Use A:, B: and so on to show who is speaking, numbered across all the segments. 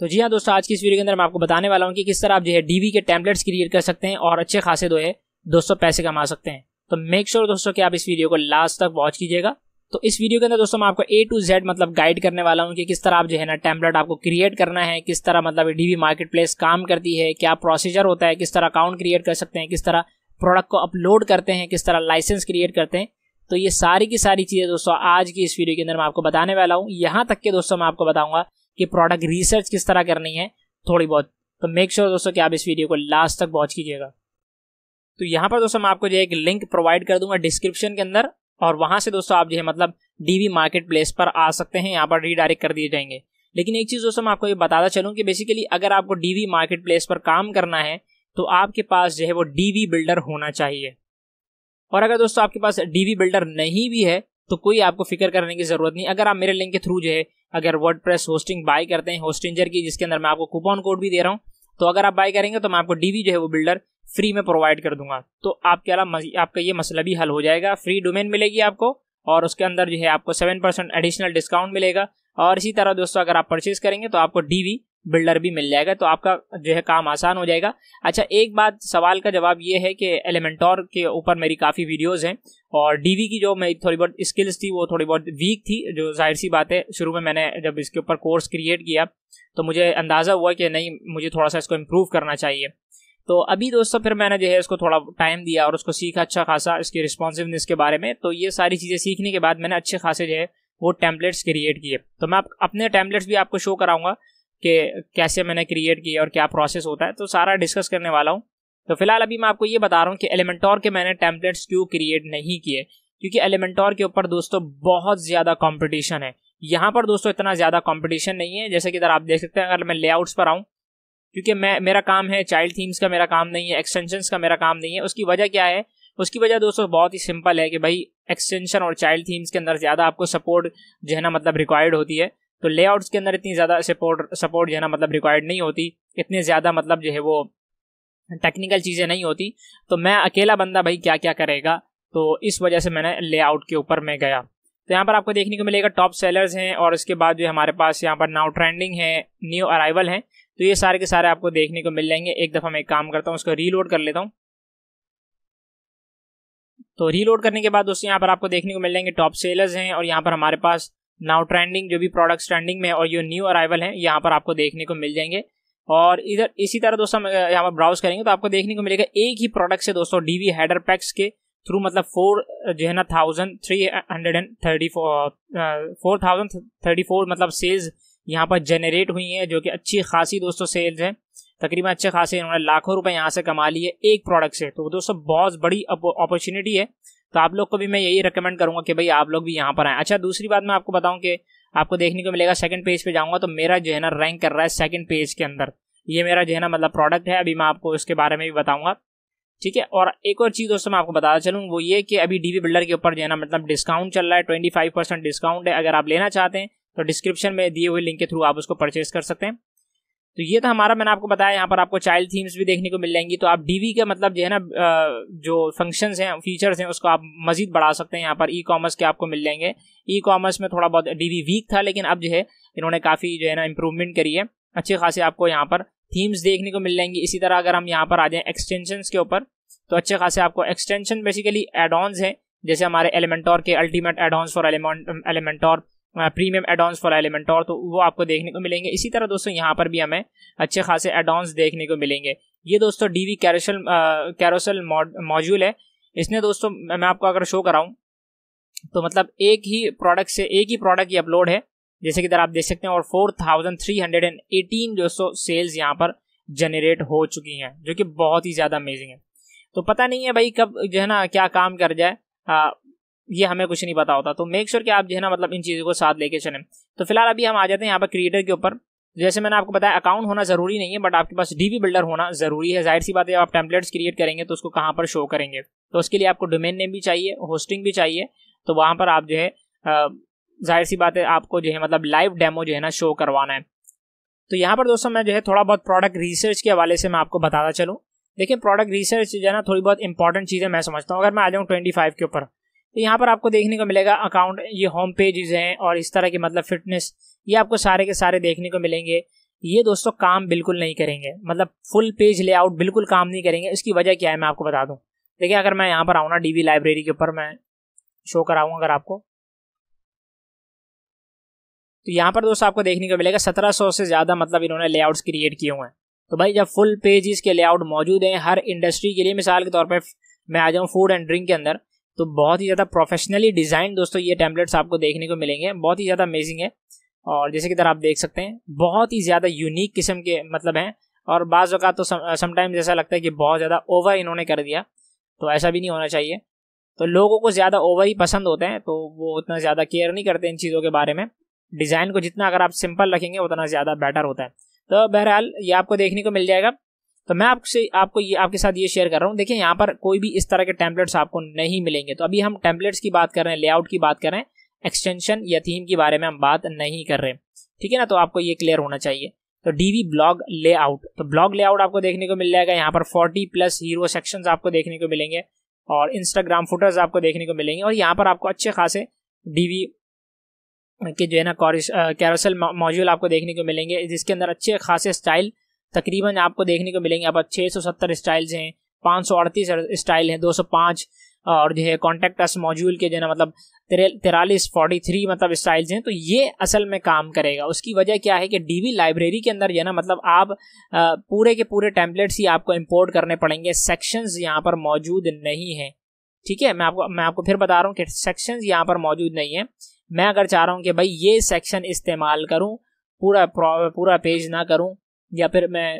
A: तो जी हाँ दोस्तों आज की इस वीडियो के अंदर मैं आपको बताने वाला हूँ कि किस तरह आप जो है डीवी के टैबलेट्स क्रिएट कर सकते हैं और अच्छे खासे जो है दोस्तों पैसे कमा सकते हैं तो मेक श्योर sure दोस्तों कि आप इस वीडियो को लास्ट तक वॉच कीजिएगा तो इस वीडियो के अंदर दोस्तों मैं आपको ए टू जेड मतलब गाइड करने वाला हूँ कि किस तरह आप जो है ना टैबलेट आपको क्रिएट करना है किस तरह मतलब डीवी मार्केट प्लेस काम करती है क्या प्रोसीजर होता है किस तरह अकाउंट क्रिएट कर सकते हैं किस तरह प्रोडक्ट को अपलोड करते हैं किस तरह लाइसेंस क्रिएट करते हैं तो ये सारी की सारी चीज़ें दोस्तों आज की इस वीडियो के अंदर मैं आपको बताने वाला हूँ यहाँ तक के दोस्तों मैं आपको बताऊंगा कि प्रोडक्ट रिसर्च किस तरह करनी है थोड़ी बहुत तो मेक श्योर sure दोस्तों कि आप इस वीडियो को लास्ट तक वॉच कीजिएगा तो यहाँ पर दोस्तों मैं आपको जो एक लिंक प्रोवाइड कर दूंगा डिस्क्रिप्शन के अंदर और वहाँ से दोस्तों आप जो है मतलब डीवी मार्केट प्लेस पर आ सकते हैं यहाँ पर रीडायरेक्ट कर दिए जाएंगे लेकिन एक चीज़ दोस्तों मैं आपको ये बताता चलूँ कि बेसिकली अगर आपको डीवी मार्केट प्लेस पर काम करना है तो आपके पास जो है वो डीवी बिल्डर होना चाहिए और अगर दोस्तों आपके पास डीवी बिल्डर नहीं भी है तो कोई आपको फिक्र करने की ज़रूरत नहीं अगर आप मेरे लिंक के थ्रू जो है अगर वर्ड होस्टिंग बाई करते हैं होस्टिंजर की जिसके अंदर मैं आपको कूपन कोड भी दे रहा हूँ तो अगर आप बाई करेंगे तो मैं आपको डीवी जो है वो बिल्डर फ्री में प्रोवाइड कर दूंगा तो आपके अलावा आपका ये मसला भी हल हो जाएगा फ्री डोमेन मिलेगी आपको और उसके अंदर जो है आपको सेवन परसेंट एडिशनल डिस्काउंट मिलेगा और इसी तरह दोस्तों अगर आप परचेज करेंगे तो आपको डीवी बिल्डर भी मिल जाएगा तो आपका जो है काम आसान हो जाएगा अच्छा एक बात सवाल का जवाब ये है कि एलिमेंटोर के ऊपर मेरी काफ़ी वीडियोस हैं और डीवी की जो मेरी थोड़ी बहुत स्किल्स थी वो थोड़ी बहुत वीक थी जो जाहिर सी बात है शुरू में मैंने जब इसके ऊपर कोर्स क्रिएट किया तो मुझे अंदाज़ा हुआ कि नहीं मुझे थोड़ा सा इसको इम्प्रूव करना चाहिए तो अभी दोस्तों फिर मैंने जो है इसको थोड़ा टाइम दिया और उसको सीखा अच्छा खासा इसकी रिस्पॉन्सिवनेस के बारे में तो ये सारी चीज़ें सीखने के बाद मैंने अच्छे खासे जो है वो टैम्पलेट्स क्रिएट किए तो मैं आप अपने टैम्पलेट्स भी आपको शो कराऊंगा कि कैसे मैंने क्रिएट किया और क्या प्रोसेस होता है तो सारा डिस्कस करने वाला हूँ तो फिलहाल अभी मैं आपको ये बता रहा हूँ कि एलिमेंटोर के मैंने टेम्पलेट्स क्यों क्रिएट नहीं किए क्योंकि एलिमेंटोर के ऊपर दोस्तों बहुत ज़्यादा कॉम्पिटिशन है यहाँ पर दोस्तों इतना ज़्यादा कॉम्पिटिशन नहीं है जैसे कि इधर आप देख सकते हैं अगर मैं लेआउट्स पर आऊँ क्योंकि मैं मेरा काम है चाइल्ड थीम्स का मेरा काम नहीं है एक्सटेंशंस का मेरा काम नहीं है उसकी वजह क्या है उसकी वजह दोस्तों बहुत ही सिंपल है कि भाई एक्सटेंशन और चाइल्ड थीम्स के अंदर ज़्यादा आपको सपोर्ट जो है ना मतलब रिक्वायर्ड होती है तो लेआउट्स के अंदर इतनी ज़्यादा सपोर्ट सपोर्ट जो है ना मतलब रिक्वायर्ड नहीं होती इतने ज़्यादा मतलब जो है वो टेक्निकल चीज़ें नहीं होती तो मैं अकेला बंदा भाई क्या क्या करेगा तो इस वजह से मैंने लेआउट के ऊपर मैं गया तो यहाँ पर आपको देखने को मिलेगा टॉप सेलर्स हैं और इसके बाद जो हमारे पास यहाँ पर नाउ ट्रेंडिंग है न्यू अराइवल हैं तो ये सारे के सारे आपको देखने को मिल जाएंगे एक दफ़ा मैं एक काम करता हूँ उसको रीलोड कर लेता हूँ तो रीलोड करने के बाद दोस्तों यहाँ पर आपको देखने को मिल जाएंगे टॉप सेलर्स हैं और यहाँ पर हमारे पास नाउ ट्रेंडिंग जो भी प्रोडक्ट्स ट्रेंडिंग में और जो न्यू अराइवल हैं यहाँ पर आपको देखने को मिल जाएंगे और इधर इसी तरह दोस्तों यहाँ पर ब्राउज करेंगे तो आपको देखने को मिलेगा एक ही प्रोडक्ट से दोस्तों डीवी हैडर पैक्स के थ्रू मतलब फोर जो है ना thousand three hundred and thirty four four thousand thirty four मतलब सेल्स यहाँ पर जनरेट हुई हैं जो कि अच्छी खासी दोस्तों सेल्स हैं तकरीबन अच्छे खासे इन्होंने लाखों रुपए यहाँ से कमा लिए एक प्रोडक्ट से तो दोस्तों बहुत बड़ी अपॉर्चुनिटी है तो आप लोग को भी मैं यही रिकमेंड करूँगा कि भाई आप लोग भी यहाँ पर आए अच्छा दूसरी बात मैं आपको बताऊँ कि आपको देखने को मिलेगा सेकंड पेज पे जाऊंगा तो मेरा जो है ना रैंक कर रहा है सेकंड पेज के अंदर ये मेरा जो है ना मतलब प्रोडक्ट है अभी मैं आपको इसके बारे में भी बताऊंगा ठीक है और एक और चीज़ दोस्तों मैं आपको बताता चलूँ वो ये कि अभी डीवी बिल्डर के ऊपर जो है ना मतलब डिस्काउंट चल रहा है ट्वेंटी फाइव परसेंट डिस्काउंट है अगर आप लेना चाहते हैं तो डिस्क्रिप्शन में दिए हुए लिंक के थ्रू आप उसको परचेज कर सकते हैं तो ये तो हमारा मैंने आपको बताया यहाँ पर आपको चाइल्ड थीम्स भी देखने को मिल जाएंगी तो आप डीवी के मतलब जो है ना जो फंक्शंस हैं फीचर्स हैं उसको आप मजीद बढ़ा सकते हैं यहाँ पर ई कॉमर्स के आपको मिल जाएंगे ई कॉमर्स में थोड़ा बहुत डीवी वीक था लेकिन अब जो है इन्होंने काफ़ी जो है ना इम्प्रूवमेंट करी है अच्छे खासे आपको यहाँ पर थीम्स देखने को मिल जाएंगी इसी तरह अगर हम यहाँ पर आ जाएँ एक्सटेंशन के ऊपर तो अच्छे खासे आपको एक्सटेंशन बेसिकली एडॉन्स है हैं जैसे हमारे एलिमेंटोर के ultimate add for Elementor premium addons for और तो वो आपको देखने को मिलेंगे इसी तरह दोस्तों यहाँ पर भी हमें अच्छे खासे एडॉन्स देखने को मिलेंगे ये दोस्तों Divi carousel carousel module है इसने दोस्तों मैं आपको अगर शो कराऊँ तो मतलब एक ही प्रोडक्ट से एक ही प्रोडक्ट ये अपलोड है जैसे कि इधर आप देख सकते हैं और four thousand three hundred and eighteen दोस्तों सेल्स यहाँ पर जनरेट हो चुकी हैं जो कि बहुत ही ज़्यादा अमेजिंग है तो पता नहीं है भाई कब जो है ना क्या काम कर जाए ये हमें कुछ नहीं पता होता तो मेक श्योर sure कि आप जो है ना मतलब इन चीज़ों को साथ लेके चलें तो फिलहाल अभी हम आ जाते हैं यहाँ पर क्रिएटर के ऊपर जैसे मैंने आपको बताया अकाउंट होना ज़रूरी नहीं है बट आपके पास डीवी बिल्डर होना ज़रूरी है जाहिर सी बात है आप टेम्पलेट्स क्रिएट करेंगे तो उसको कहाँ पर शो करेंगे तो उसके लिए आपको डोमेन नेम भी चाहिए होस्टिंग भी चाहिए तो वहाँ पर आप जो है जाहिर सी बात है आपको जो है मतलब लाइव डेमो जो है ना शो करवाना है तो यहाँ पर दोस्तों मैं जो है थोड़ा बहुत प्रोडक्ट रिसर्च के हवाले से मैं आपको बताता चलूँ देखिए प्रोडक्ट रिसर्च जो है ना थोड़ी बहुत इंपॉर्टेंट चीज़ें मैं समझता हूँ अगर मैं आ जाऊँ ट्वेंटी फाइव के ऊपर तो यहाँ पर आपको देखने को मिलेगा अकाउंट ये होम पेजेज हैं और इस तरह के मतलब फिटनेस ये आपको सारे के सारे देखने को मिलेंगे ये दोस्तों काम बिल्कुल नहीं करेंगे मतलब फुल पेज लेआउट बिल्कुल काम नहीं करेंगे इसकी वजह क्या है मैं आपको बता दूँ देखिए अगर मैं यहाँ पर आऊँ ना डी लाइब्रेरी के ऊपर मैं शो कराऊँगा अगर आपको तो यहाँ पर दोस्तों आपको देखने को मिलेगा सत्रह सौ से ज़्यादा मतलब इन्होंने लेआउट्स क्रिएट किए हुए हैं तो भाई जब फुल पेजेस के लेआउट मौजूद हैं हर इंडस्ट्री के लिए मिसाल के तौर पर मैं आ जाऊँ फूड एंड ड्रिंक के अंदर तो बहुत ही ज़्यादा प्रोफेशनली डिज़ाइन दोस्तों ये टैबलेट्स आपको देखने को मिलेंगे बहुत ही ज़्यादा अमेजिंग है और जैसे कि तरह आप देख सकते हैं बहुत ही ज़्यादा यूनिक किस्म के मतलब हैं और बाज़ अवत तो समटाइम्स जैसा लगता है कि बहुत ज़्यादा ओवर इन्होंने कर दिया तो ऐसा भी नहीं होना चाहिए तो लोगों को ज़्यादा ओवर ही पसंद होते हैं तो वो उतना ज़्यादा केयर नहीं करते इन चीज़ों के बारे में डिज़ाइन को जितना अगर आप सिंपल रखेंगे उतना ज़्यादा बेटर होता है तो बहरहाल ये आपको देखने को मिल जाएगा तो मैं आपसे आपको ये आपके साथ ये शेयर कर रहा हूँ देखिए यहाँ पर कोई भी इस तरह के टैंपलेट्स आपको नहीं मिलेंगे तो अभी हम टैंपलेट्स की बात कर रहे हैं लेआउट की बात कर रहे हैं एक्सटेंशन या थीम के बारे में हम बात नहीं कर रहे ठीक है ना तो आपको ये क्लियर होना चाहिए तो डीवी ब्लॉग लेआउट तो ब्लॉग लेआउट आपको देखने को मिल जाएगा यहाँ पर फोर्टी प्लस हीरो सेक्शन आपको देखने को मिलेंगे और इंस्टाग्राम फोटोज आपको देखने को मिलेंगे और यहाँ पर आपको अच्छे खासे डीवी के जो है ना कैरोसल मॉड्यूल आपको देखने को मिलेंगे जिसके अंदर अच्छे खासे स्टाइल तकरीबन आपको देखने को मिलेंगे आप छः सौ सत्तर स्टाइल्स हैं पाँच सौ अड़तीस स्टाइल हैं दो सौ पाँच और जो है कॉन्टेक्ट अस मॉड्यूल के जो है मतलब तिरालीस फोर्टी थ्री मतलब स्टाइल्स हैं तो ये असल में काम करेगा उसकी वजह क्या है कि वी लाइब्रेरी के अंदर जो है ना मतलब आप पूरे के पूरे टेम्पलेट्स ही आपको इंपोर्ट करने पड़ेंगे सेक्शंस यहाँ पर मौजूद नहीं हैं ठीक है मैं आपको मैं आपको फिर बता रहा हूँ कि सेक्शंस यहाँ पर मौजूद नहीं है मैं अगर चाह रहा हूँ कि भाई ये सेक्शन इस्तेमाल करूँ पूरा पूरा पेज ना करूँ या फिर मैं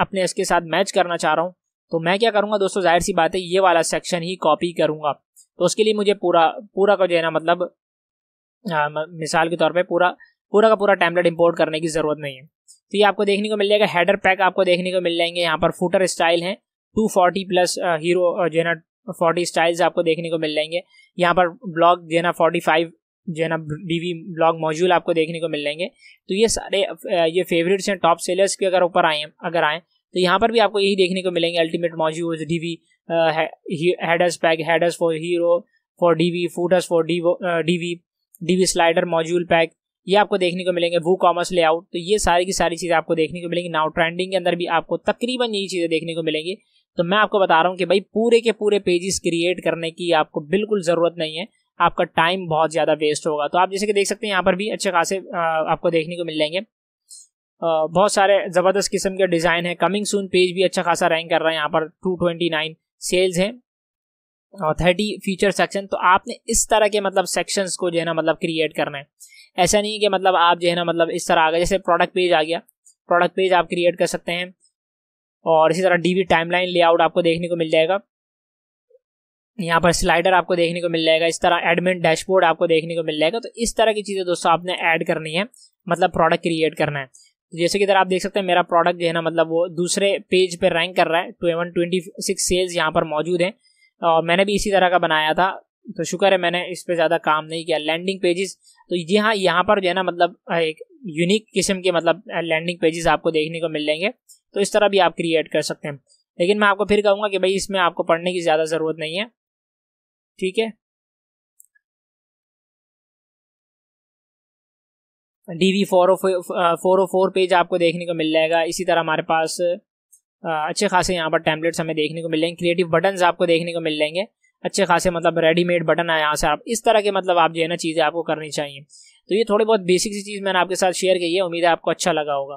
A: अपने इसके साथ मैच करना चाह रहा हूँ तो मैं क्या करूँगा दोस्तों जाहिर सी बात है ये वाला सेक्शन ही कॉपी करूँगा तो उसके लिए मुझे पूरा पूरा का जो है ना मतलब आ, मिसाल के तौर पर पूरा पूरा का पूरा टैबलेट इम्पोर्ट करने की ज़रूरत नहीं है तो ये आपको देखने को मिल जाएगा हेडर पैक आपको देखने को मिल जाएंगे यहाँ पर फूटर स्टाइल हैं टू फोर्टी प्लस हीरो जो है ना फोर्टी स्टाइल्स आपको देखने को मिल जाएंगे यहाँ पर ब्लॉक जो है ना फोर्टी फाइव जो है ना डीवी ब्लॉग मॉड्यूल आपको देखने को मिल जाएंगे तो ये सारे ये फेवरेट्स हैं टॉप सेलर्स के अगर ऊपर आए अगर आएँ तो यहाँ पर भी आपको यही देखने को मिलेंगे ultimate Divi headers pack headers for hero for Divi footers for D Divi slider module pack ये आपको देखने को मिलेंगे वू कॉमर्स लेआउट तो ये सारी की सारी चीज़ें आपको देखने को मिलेंगी नाउ ट्रेंडिंग के अंदर भी आपको तकरीबन यही चीज़ें देखने को मिलेंगी तो मैं आपको बता रहा हूँ कि भाई पूरे के पूरे पेजेस क्रिएट करने की आपको बिल्कुल ज़रूरत नहीं है आपका टाइम बहुत ज़्यादा वेस्ट होगा तो आप जैसे कि देख सकते हैं यहाँ पर भी अच्छे खासे आपको देखने को मिल जाएंगे बहुत सारे ज़बरदस्त किस्म के डिज़ाइन है कमिंग सून पेज भी अच्छा खासा रैंक कर रहा है यहाँ पर टू ट्वेंटी नाइन सेल्स हैं और थर्टी फीचर सेक्शन तो आपने इस तरह के मतलब सेक्शंस को जो है ना मतलब क्रिएट करना है ऐसा नहीं है कि मतलब आप जो है ना मतलब इस तरह आ गए जैसे प्रोडक्ट पेज आ गया प्रोडक्ट पेज आप क्रिएट कर सकते हैं और इसी तरह Divi timeline layout आपको देखने को मिल जाएगा यहाँ पर स्लाइडर आपको देखने को मिल जाएगा इस तरह एडमिन डैशबोर्ड आपको देखने को मिल जाएगा तो इस तरह की चीज़ें दोस्तों आपने ऐड करनी है मतलब प्रोडक्ट क्रिएट करना है तो जैसे कि इधर आप देख सकते हैं मेरा प्रोडक्ट जो है ना मतलब वो दूसरे पेज पर पे रैंक कर रहा है टू एवन ट्वेंटी सिक्स सेल्स यहाँ पर मौजूद हैं और मैंने भी इसी तरह का बनाया था तो शुक्र है मैंने इस पर ज़्यादा काम नहीं किया लैंडिंग पेजेस तो जी हाँ यहाँ पर जो है ना मतलब एक यूनिक किस्म के मतलब लैंडिंग पेजेस आपको देखने को मिल जाएंगे तो इस तरह भी आप क्रिएट कर सकते हैं लेकिन मैं आपको फिर कहूँगा कि भाई इसमें आपको पढ़ने की ज़्यादा ज़रूरत नहीं है ठीक है Divi four O four O four page आपको देखने को मिल जाएगा इसी तरह हमारे पास uh, अच्छे खासे यहाँ पर टैबलेट्स हमें देखने को मिल जाएंगे क्रिएटिव बटन आपको देखने को मिल जाएंगे अच्छे खासे मतलब रेडीमेड बटन है यहाँ से आप इस तरह के मतलब आप जो है ना चीज़ें आपको करनी चाहिए तो ये थोड़ी बहुत बेसिक सी चीज़ मैंने आपके साथ शेयर की है उम्मीद है आपको अच्छा लगा होगा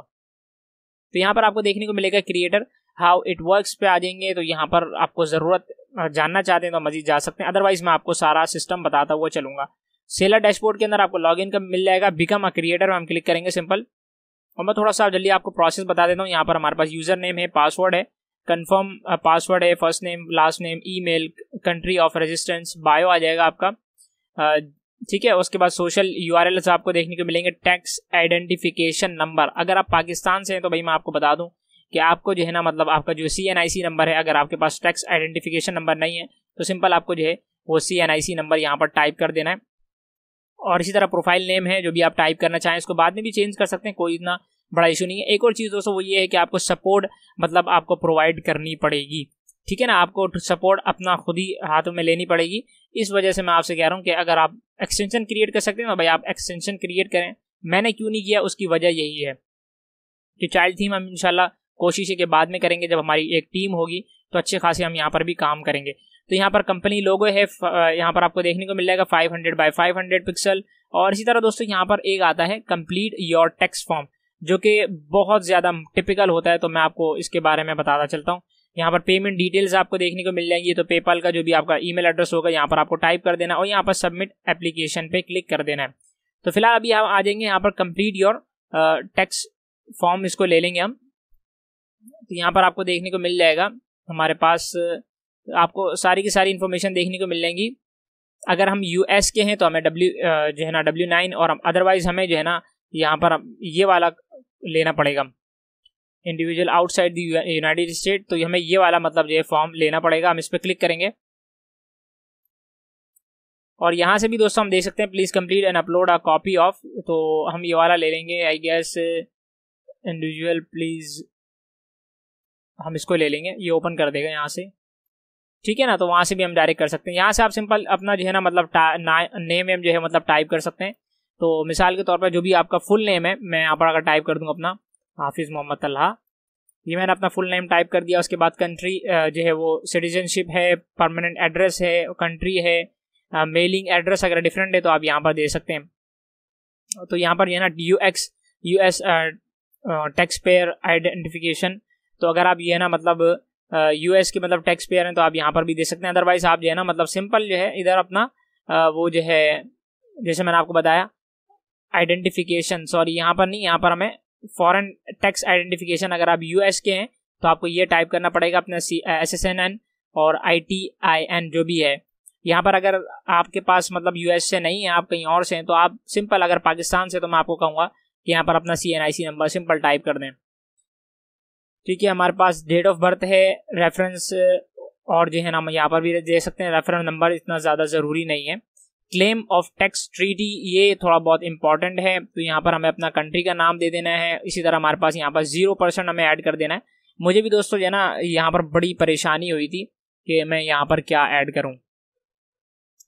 A: तो यहाँ पर आपको देखने को मिलेगा क्रिएटर हाउ इट वर्क्स पे आ जाएंगे तो यहाँ पर आपको ज़रूरत जानना चाहते हैं तो मजीद जा सकते हैं अदरवाइज मैं आपको सारा सिस्टम बताता हुआ चलूंगा सेलर डैशबोर्ड के अंदर आपको लॉग इन का मिल जाएगा बिकम अ क्रिएटर में हम क्लिक करेंगे सिंपल और मैं थोड़ा सा जल्दी आपको प्रोसेस बता देता हूँ यहाँ पर हमारे पास यूज़र नेम है पासवर्ड है कन्फर्म पासवर्ड है फर्स्ट नेम लास्ट नेम ई कंट्री ऑफ रजिस्टेंस बायो आ जाएगा आपका ठीक है उसके बाद सोशल यू आर आपको देखने को मिलेंगे टैक्स आइडेंटिफिकेशन नंबर अगर आप पाकिस्तान से हैं तो भाई मैं आपको बता दूँ कि आपको जो है ना मतलब आपका जो सी एन आई सी नंबर है अगर आपके पास टैक्स आइडेंटिफिकेशन नंबर नहीं है तो सिंपल आपको जो है वो सी एन आई सी नंबर यहाँ पर टाइप कर देना है और इसी तरह प्रोफाइल नेम है जो भी आप टाइप करना चाहें इसको बाद में भी चेंज कर सकते हैं कोई इतना बड़ा इशू नहीं है एक और चीज़ दोस्तों वो ये है कि आपको सपोर्ट मतलब आपको प्रोवाइड करनी पड़ेगी ठीक है ना आपको सपोर्ट अपना खुद ही हाथों में लेनी पड़ेगी इस वजह से मैं आपसे कह रहा हूँ कि अगर आप एक्सटेंशन क्रिएट कर सकते हैं ना भाई आप एक्सटेंशन क्रिएट करें मैंने क्यों नहीं किया उसकी वजह यही है कि चाइल्ड थीम हम इंशाल्लाह कोशिशें के बाद में करेंगे जब हमारी एक टीम होगी तो अच्छे खासे हम यहाँ पर भी काम करेंगे तो यहाँ पर कंपनी लोगो है यहाँ पर आपको देखने को मिल जाएगा 500 हंड्रेड बाई फाइव पिक्सल और इसी तरह दोस्तों यहाँ पर एक आता है कंप्लीट योर टैक्स फॉर्म जो कि बहुत ज़्यादा टिपिकल होता है तो मैं आपको इसके बारे में बताता चलता हूँ यहाँ पर पेमेंट डिटेल्स आपको देखने को मिल जाएंगी तो पेपाल का जो भी आपका ईमेल एड्रेस होगा यहाँ पर आपको टाइप कर देना और यहाँ पर सबमिट एप्लीकेशन पर क्लिक कर देना है तो फिलहाल अभी हम आ जाएंगे यहाँ पर कंप्लीट योर टैक्स फॉर्म इसको ले लेंगे हम तो यहाँ पर आपको देखने को मिल जाएगा हमारे पास आपको सारी की सारी इन्फॉर्मेशन देखने को मिल जाएंगी अगर हम यू के हैं तो हमें डब्ल्यू जो है ना डब्ल्यू नाइन और अदरवाइज हमें जो है ना यहाँ पर ये वाला लेना पड़ेगा individual outside the United State तो हमें ये वाला मतलब जो है फॉर्म लेना पड़ेगा हम इस पर क्लिक करेंगे और यहाँ से भी दोस्तों हम देख सकते हैं please complete and upload a copy of तो हम ये वाला ले लेंगे आई गेस इंडिविजुअल प्लीज़ हम इसको ले लेंगे ये ओपन कर देगा यहाँ से ठीक है ना तो वहाँ से भी हम डायरेक्ट कर सकते हैं यहाँ से आप सिंपल अपना जो है ना मतलब नेम वेम जो है मतलब टाइप कर सकते हैं तो मिसाल के तौर पर जो भी आपका फुल नेम है मैं यहाँ पर अगर टाइप कर दूँगा अपना हाफिज़ मोहम्मद तल्हा ये मैंने अपना फुल नेम टाइप कर दिया उसके बाद कंट्री जो है वो सिटीजनशिप है परमानेंट एड्रेस है कंट्री है मेलिंग एड्रेस अगर डिफरेंट है तो आप यहाँ पर दे सकते हैं तो यहाँ पर जो है ना U X U S tax payer identification तो अगर आप ये है ना मतलब यूएस के मतलब टैक्स पेयर हैं तो आप यहाँ पर भी दे सकते हैं अदरवाइज आप जो है ना मतलब सिंपल जो है इधर अपना वो जो है जैसे मैंने आपको बताया आइडेंटिफिकेशन सॉरी यहाँ पर नहीं यहाँ पर हमें फॉरेन टैक्स आइडेंटिफिकेशन अगर आप यूएस के हैं तो आपको ये टाइप करना पड़ेगा अपना C S S N N और आई टी आई एन जो भी है यहाँ पर अगर आपके पास मतलब यूएस से नहीं है आप कहीं और से हैं तो आप सिंपल अगर पाकिस्तान से तो मैं आपको कहूँगा कि यहाँ पर अपना C N I C number simple type कर दें ठीक है हमारे पास डेट ऑफ बर्थ है रेफरेंस uh, और जो है ना हम यहाँ पर भी दे सकते हैं रेफरेंस नंबर इतना ज़्यादा ज़रूरी नहीं है क्लेम ऑफ टैक्स ट्रीटी ये थोड़ा बहुत इंपॉर्टेंट है तो यहाँ पर हमें अपना कंट्री का नाम दे देना है इसी तरह हमारे पास यहाँ पर जीरो परसेंट हमें ऐड कर देना है मुझे भी दोस्तों जो है ना यहाँ पर बड़ी परेशानी हुई थी कि मैं यहाँ पर क्या ऐड करूँ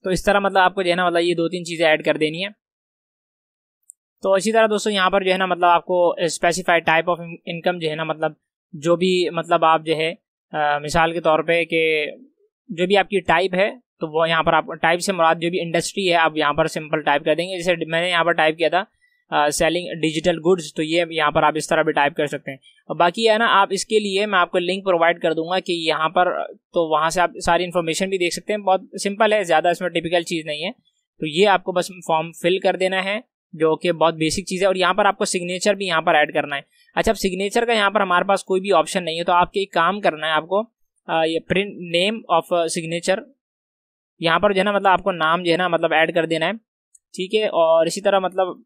A: तो इस तरह मतलब आपको जो है ना मतलब ये दो तीन चीज़ें ऐड कर देनी है तो इसी तरह दोस्तों यहाँ पर जो है ना मतलब आपको स्पेसिफाइड टाइप ऑफ इनकम जो है ना मतलब जो भी मतलब आप जो है आ, मिसाल के तौर पे कि जो भी आपकी टाइप है तो वो यहाँ पर आप टाइप से मुराद जो भी इंडस्ट्री है आप यहाँ पर सिंपल टाइप कर देंगे जैसे मैंने यहाँ पर टाइप किया था सेलिंग डिजिटल गुड्स तो ये यहाँ पर आप इस तरह भी टाइप कर सकते हैं और बाकी है ना आप इसके लिए मैं आपको लिंक प्रोवाइड कर दूंगा कि यहाँ पर तो वहाँ से आप सारी इन्फॉर्मेशन भी देख सकते हैं बहुत सिंपल है ज़्यादा इसमें टिपिकल चीज़ नहीं है तो ये आपको बस फॉर्म फिल कर देना है जो कि बहुत बेसिक चीज़ है और यहाँ पर आपको सिग्नेचर भी यहाँ पर ऐड करना है अच्छा अब सिग्नेचर का यहाँ पर हमारे पास कोई भी ऑप्शन नहीं है तो आपके एक काम करना है आपको ये प्रिंट नेम ऑफ सिग्नेचर यहाँ पर जो है ना मतलब आपको नाम जो है ना मतलब ऐड कर देना है ठीक है और इसी तरह मतलब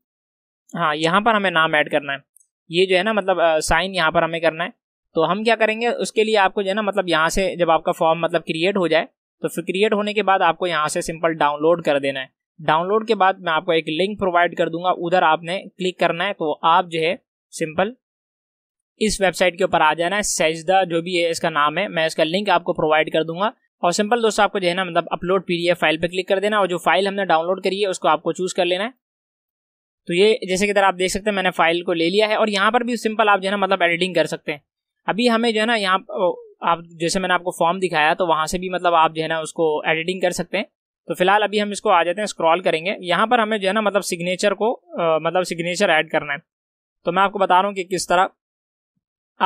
A: हाँ यहाँ पर हमें नाम ऐड करना है ये जो है ना मतलब साइन यहाँ पर हमें करना है तो हम क्या करेंगे उसके लिए आपको जो है ना मतलब यहाँ से जब आपका फॉर्म मतलब क्रिएट हो जाए तो फिर क्रिएट होने के बाद आपको यहाँ से सिंपल डाउनलोड कर देना है डाउनलोड के बाद मैं आपको एक लिंक प्रोवाइड कर दूंगा उधर आपने क्लिक करना है तो आप जो है सिंपल इस वेबसाइट के ऊपर आ जाना है सैजदा जो भी है इसका नाम है मैं इसका लिंक आपको प्रोवाइड कर दूंगा और सिंपल दोस्तों आपको जो है ना मतलब अपलोड पीडीएफ फाइल पे क्लिक कर देना और जो फाइल हमने डाउनलोड करी है उसको आपको चूज कर लेना है तो ये जैसे कि तरह आप देख सकते हैं मैंने फाइल को ले लिया है और यहाँ पर भी सिंपल आप जो है ना मतलब एडिटिंग कर सकते हैं अभी हमें जो है ना यहाँ आप जैसे मैंने आपको फॉर्म दिखाया तो वहाँ से भी मतलब आप जो है ना उसको एडिटिंग कर सकते हैं तो फिलहाल अभी हम इसको आ जाते हैं स्क्रॉल करेंगे यहाँ पर हमें जो है ना मतलब सिग्नेचर को आ, मतलब सिग्नेचर ऐड करना है तो मैं आपको बता रहा हूँ कि किस तरह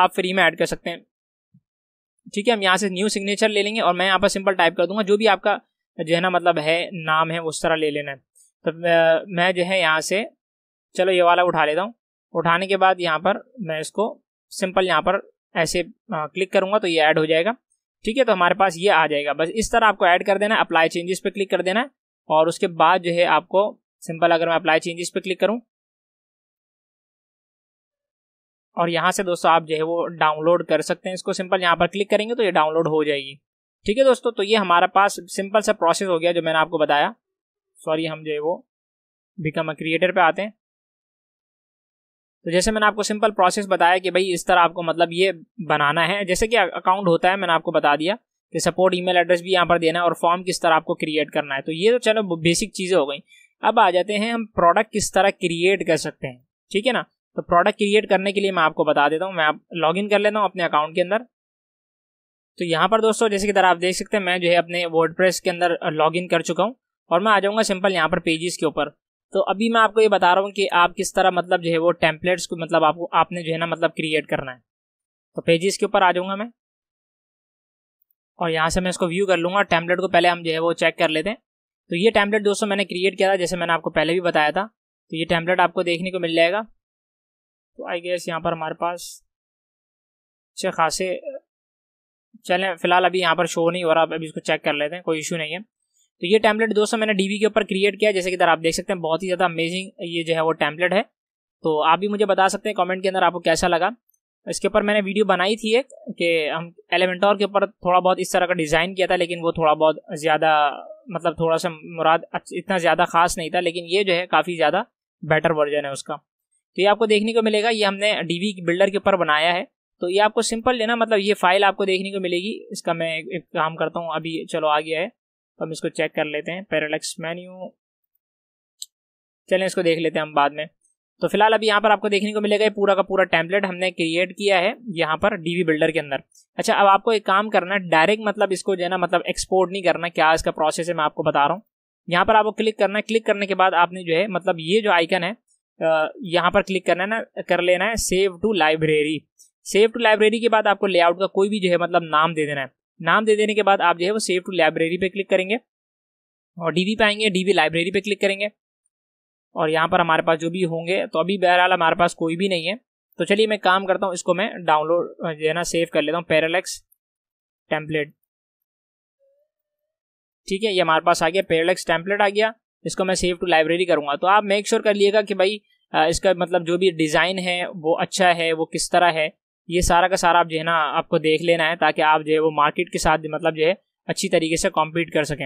A: आप फ्री में ऐड कर सकते हैं ठीक है हम यहाँ से न्यू सिग्नेचर ले लेंगे और मैं यहाँ पर सिंपल टाइप कर दूंगा जो भी आपका जो है ना मतलब है नाम है उस तरह ले लेना है तो मैं जो है यहाँ से चलो ये वाला उठा लेता हूँ उठाने के बाद यहाँ पर मैं इसको सिंपल यहाँ पर ऐसे क्लिक करूँगा तो ये ऐड हो जाएगा ठीक है तो हमारे पास ये आ जाएगा बस इस तरह आपको ऐड कर देना अप्लाई चेंजेस पे क्लिक कर देना और उसके बाद जो है आपको सिंपल अगर मैं अप्लाई चेंजेस पे क्लिक करूँ और यहाँ से दोस्तों आप जो है वो डाउनलोड कर सकते हैं इसको सिंपल यहाँ पर क्लिक करेंगे तो ये डाउनलोड हो जाएगी ठीक है दोस्तों तो ये हमारे पास सिंपल सा प्रोसेस हो गया जो मैंने आपको बताया सॉरी हम जो है वो बिकम अ क्रिएटर पे आते हैं तो जैसे मैंने आपको सिंपल प्रोसेस बताया कि भाई इस तरह आपको मतलब ये बनाना है जैसे कि अकाउंट होता है मैंने आपको बता दिया कि सपोर्ट ईमेल एड्रेस भी यहाँ पर देना है और फॉर्म किस तरह आपको क्रिएट करना है तो ये तो चलो बेसिक चीज़ें हो गई अब आ जाते हैं हम प्रोडक्ट किस तरह क्रिएट कर सकते हैं ठीक है ना तो प्रोडक्ट क्रिएट करने के लिए मैं आपको बता देता हूँ मैं आप लॉगिन कर लेता हूँ अपने अकाउंट के अंदर तो यहाँ पर दोस्तों जैसे कि तरह आप देख सकते हैं मैं जो है अपने वर्ड के अंदर लॉगिन कर चुका हूँ और मैं आ जाऊँगा सिंपल यहाँ पर पेजेस के ऊपर तो अभी मैं आपको ये बता रहा हूँ कि आप किस तरह मतलब जो है वो टेम्पलेट्स को मतलब आपको आपने जो है ना मतलब क्रिएट करना है तो पेजेस के ऊपर आ जाऊँगा मैं और यहाँ से मैं इसको व्यू कर लूँगा टैम्पलेट को पहले हम जो है वो चेक कर लेते हैं तो ये टैम्पलेट दोस्तों मैंने क्रिएट किया था जैसे मैंने आपको पहले भी बताया था तो ये टैम्पलेट आपको देखने को मिल जाएगा तो आई गेस यहाँ पर हमारे पास अच्छे खासे चलें फिलहाल अभी यहाँ पर शो नहीं हो रहा अभी इसको चेक कर लेते हैं कोई इशू नहीं है तो ये टैंपलेट दोस्तों मैंने डीवी के ऊपर क्रिएट किया जैसे कि इधर आप देख सकते हैं बहुत ही ज़्यादा अमेजिंग ये जो है वो टैंपलेट है तो आप भी मुझे बता सकते हैं कमेंट के अंदर आपको कैसा लगा इसके ऊपर मैंने वीडियो बनाई थी एक कि हम एलिमेंटोर के ऊपर थोड़ा बहुत इस तरह का डिज़ाइन किया था लेकिन वो थोड़ा बहुत ज़्यादा मतलब थोड़ा सा मुराद इतना ज़्यादा खास नहीं था लेकिन ये जो है काफ़ी ज़्यादा बेटर वर्जन है उसका तो ये आपको देखने को मिलेगा ये हमने डी बिल्डर के ऊपर बनाया है तो ये आपको सिंपल लेना मतलब ये फाइल आपको देखने को मिलेगी इसका मैं एक काम करता हूँ अभी चलो आ गया है हम इसको चेक कर लेते हैं पैरालेक्स मेन्यू चलें इसको देख लेते हैं हम बाद में तो फिलहाल अभी यहाँ पर आपको देखने को मिलेगा पूरा का पूरा टेम्पलेट हमने क्रिएट किया है यहाँ पर डीवी बिल्डर के अंदर अच्छा अब आपको एक काम करना है डायरेक्ट मतलब इसको जो है ना मतलब एक्सपोर्ट नहीं करना क्या इसका प्रोसेस है मैं आपको बता रहा हूँ यहाँ पर आपको क्लिक करना है क्लिक करने के बाद आपने जो है मतलब ये जो आइकन है यहाँ पर क्लिक करना है ना कर लेना है save to library save to library के बाद आपको लेआउट का कोई भी जो है मतलब नाम दे देना है नाम दे देने के बाद आप जो है वो सेव टू लाइब्रेरी पे क्लिक करेंगे और डी पे आएंगे डी लाइब्रेरी पे क्लिक करेंगे और यहाँ पर हमारे पास जो भी होंगे तो अभी बहरहाल हमारे पास कोई भी नहीं है तो चलिए मैं काम करता हूँ इसको मैं डाउनलोड जो है ना सेव कर लेता हूँ पैरालेक्स टेम्पलेट ठीक है ये हमारे पास आ गया पैरालेक्स टेम्पलेट आ गया इसको मैं सेव टू लाइब्रेरी करूँगा तो आप मेक श्योर sure कर लिएगा कि भाई इसका मतलब जो भी डिज़ाइन है वो अच्छा है वो किस तरह है ये सारा का सारा आप जो है ना आपको देख लेना है ताकि आप जो है वो मार्केट के साथ मतलब जो है अच्छी तरीके से कॉम्पीट कर सकें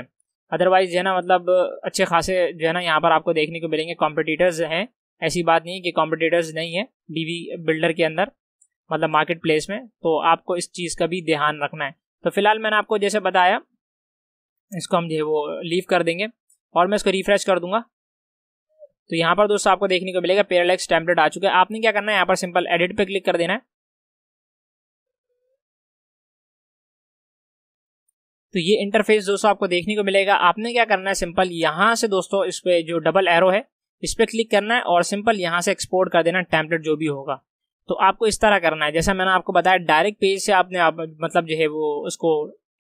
A: अदरवाइज़ जो है ना मतलब अच्छे खासे जो है ना यहाँ पर आपको देखने को मिलेंगे कॉम्पिटिटर्स हैं ऐसी बात नहीं है कि कॉम्पिटिटर्स नहीं है बीवी बिल्डर के अंदर मतलब मार्केट प्लेस में तो आपको इस चीज़ का भी ध्यान रखना है तो फिलहाल मैंने आपको जैसे बताया इसको हम जो है वो लीव कर देंगे और मैं इसको रिफ्रेश कर दूंगा तो यहाँ पर दोस्तों आपको देखने को मिलेगा पेरालेक्स टैम्पलेट आ चुका है आपने क्या करना है यहाँ पर सिंपल एडिट पे क्लिक कर देना है तो ये इंटरफेस दोस्तों आपको देखने को मिलेगा आपने क्या करना है सिंपल यहाँ से दोस्तों इस पे जो डबल एरो है इस पे क्लिक करना है और सिंपल यहाँ से एक्सपोर्ट कर देना टैंपलेट जो भी होगा तो आपको इस तरह करना है जैसा मैंने आपको बताया डायरेक्ट पेज से आपने आप, मतलब जो है वो उसको